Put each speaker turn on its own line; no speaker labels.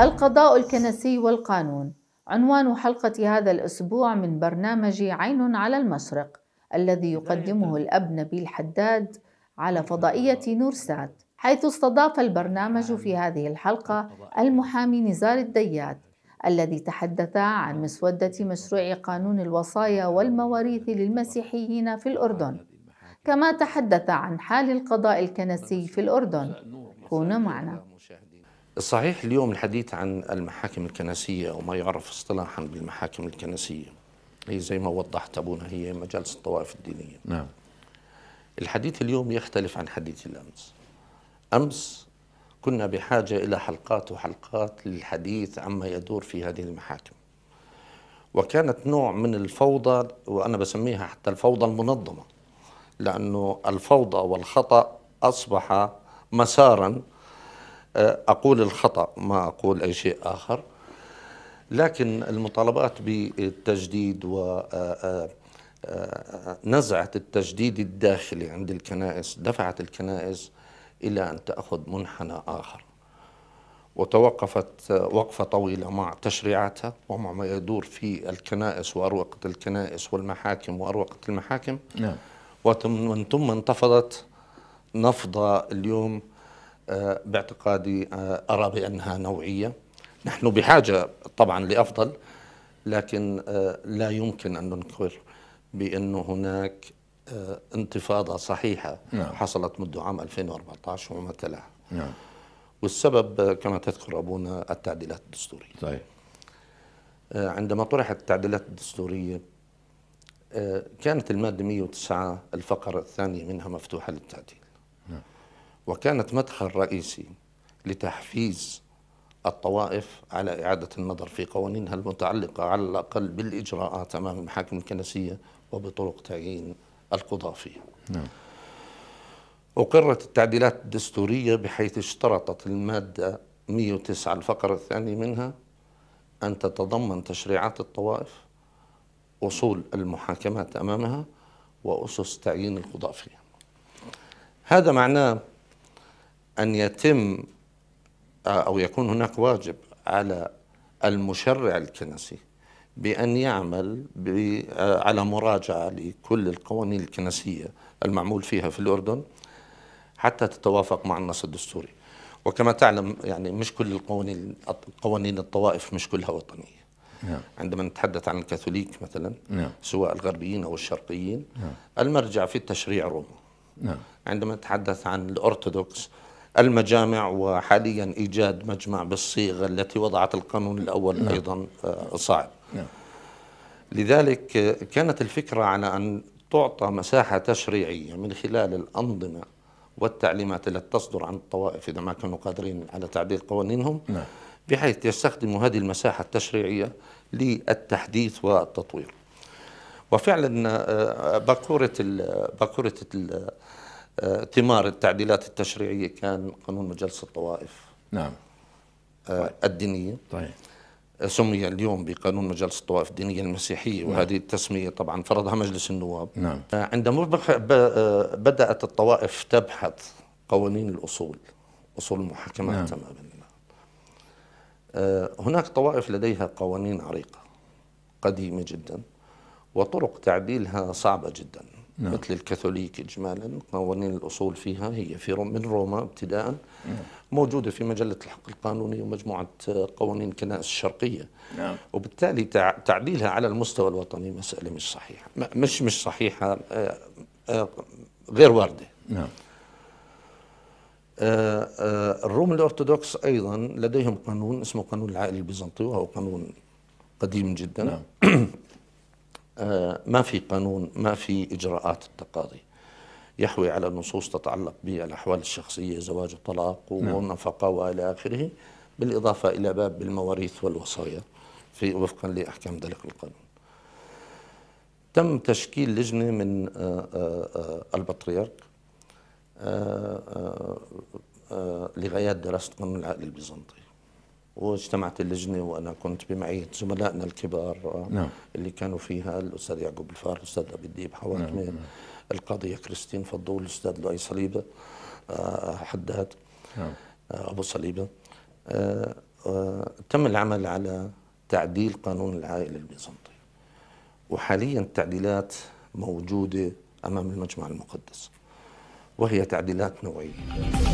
القضاء الكنسي والقانون عنوان حلقة هذا الأسبوع من برنامج عين على المشرق الذي يقدمه الأب نبيل حداد على فضائية نورسات حيث استضاف البرنامج في هذه الحلقة المحامي نزار الديات الذي تحدث عن مسودة مشروع قانون الوصايا والمواريث للمسيحيين في الأردن كما تحدث عن حال القضاء الكنسي في الأردن كونوا معنا الصحيح اليوم الحديث عن المحاكم الكنسية أو ما يعرف اصطلاحا بالمحاكم الكنسية هي زي ما وضحت أبونا هي مجالس الطوائف الدينية نعم الحديث اليوم يختلف عن حديث الأمس أمس كنا بحاجة إلى حلقات وحلقات للحديث عما يدور في هذه المحاكم وكانت نوع من الفوضى وأنا بسميها حتى الفوضى المنظمة لأنه الفوضى والخطأ أصبح مساراً أه، أقول الخطأ ما أقول أي شيء آخر لكن المطالبات بالتجديد و أه، أه، نزعة التجديد الداخلي عند الكنائس دفعت الكنائس إلى أن تأخذ منحنى آخر وتوقفت وقفة طويلة مع تشريعاتها ومع ما يدور في الكنائس وأروقة الكنائس والمحاكم وأروقة المحاكم نعم. ومن ثم انتفضت نفضة اليوم آه، باعتقادي آه، أرى بأنها نوعية نحن بحاجة طبعا لأفضل لكن آه، لا يمكن أن ننكر بأن هناك انتفاضة صحيحة نعم. حصلت منذ عام 2014 وما تلاها نعم. والسبب كما تذكر أبونا التعديلات الدستورية صحيح عندما طرحت التعديلات الدستورية كانت المادة 109 الفقرة الثانية منها مفتوحة للتعديل وكانت مدخل رئيسي لتحفيز الطوائف على إعادة النظر في قوانينها المتعلقة على الأقل بالإجراءات أمام المحاكم الكنسية وبطرق تعيين القضاة فيها نعم. أقرت التعديلات الدستورية بحيث اشترطت المادة 109 الفقرة الثانية منها أن تتضمن تشريعات الطوائف أصول المحاكمات أمامها وأسس تعيين القضاء فيها هذا معناه أن يتم أو يكون هناك واجب على المشرع الكنسي بأن يعمل آه، على مراجعة لكل القوانين الكنسية المعمول فيها في الأردن حتى تتوافق مع النص الدستوري وكما تعلم يعني مش كل القوانين قوانين الطوائف مش كلها وطنية نعم. عندما نتحدث عن الكاثوليك مثلا نعم. سواء الغربيين أو الشرقيين نعم. المرجع في التشريع روما نعم. عندما نتحدث عن الأرثوذكس المجامع وحاليا إيجاد مجمع بالصيغة التي وضعت القانون الأول نعم. أيضا آه، صعب نعم. لذلك آه، كانت الفكرة على أن تعطى مساحة تشريعية من خلال الأنظمة والتعليمات التي تصدر عن الطوائف إذا ما كانوا قادرين على تعديل قوانينهم نعم. بحيث يستخدموا هذه المساحة التشريعية للتحديث والتطوير وفعلا آه، باكورة باكورة ثمار التعديلات التشريعية كان قانون مجلس الطوائف نعم آه، الدينية طيب آه، سمي اليوم بقانون مجالس الطوائف الدينية المسيحية نعم. وهذه التسمية طبعا فرضها مجلس النواب نعم. آه، عندما بدأت الطوائف تبحث قوانين الأصول أصول المحاكمات نعم. هناك طوائف لديها قوانين عريقة قديمة جدا وطرق تعديلها صعبة جدا نعم. مثل الكاثوليك إجمالا قوانين الأصول فيها هي في من روما ابتداء نعم. موجودة في مجلة الحق القانوني ومجموعة قوانين الكنائس الشرقية نعم. وبالتالي تعديلها على المستوى الوطني مسألة مش صحيحة مش مش صحيحة آه، آه، غير واردة نعم آه، الروم الأرثوذكس أيضا لديهم قانون اسمه قانون العائلة البيزنطي وهو قانون قديم جدا نعم. آه، ما في قانون ما في إجراءات التقاضي يحوي على نصوص تتعلق بالأحوال الشخصية زواج وطلاق نعم. والنفقة وإلى آخره بالإضافة إلى باب بالمواريث والوصايا في وفقا لأحكام ذلك القانون تم تشكيل لجنة من آه، آه، البطريرك لغايات دراسة قانون العقد البيزنطي واجتمعت اللجنة وأنا كنت بمعية زملائنا الكبار آه، نعم. اللي كانوا فيها الأستاذ يعقوب الفار الأستاذ أبي الديب حواتمي نعم. القاضية كريستين فضول الأستاذ لؤي صليبة آه، حداد نعم. آه، أبو صليبة تم العمل على تعديل قانون العائلة البيزنطي وحاليا التعديلات موجودة أمام المجمع المقدس وهي تعديلات نوعية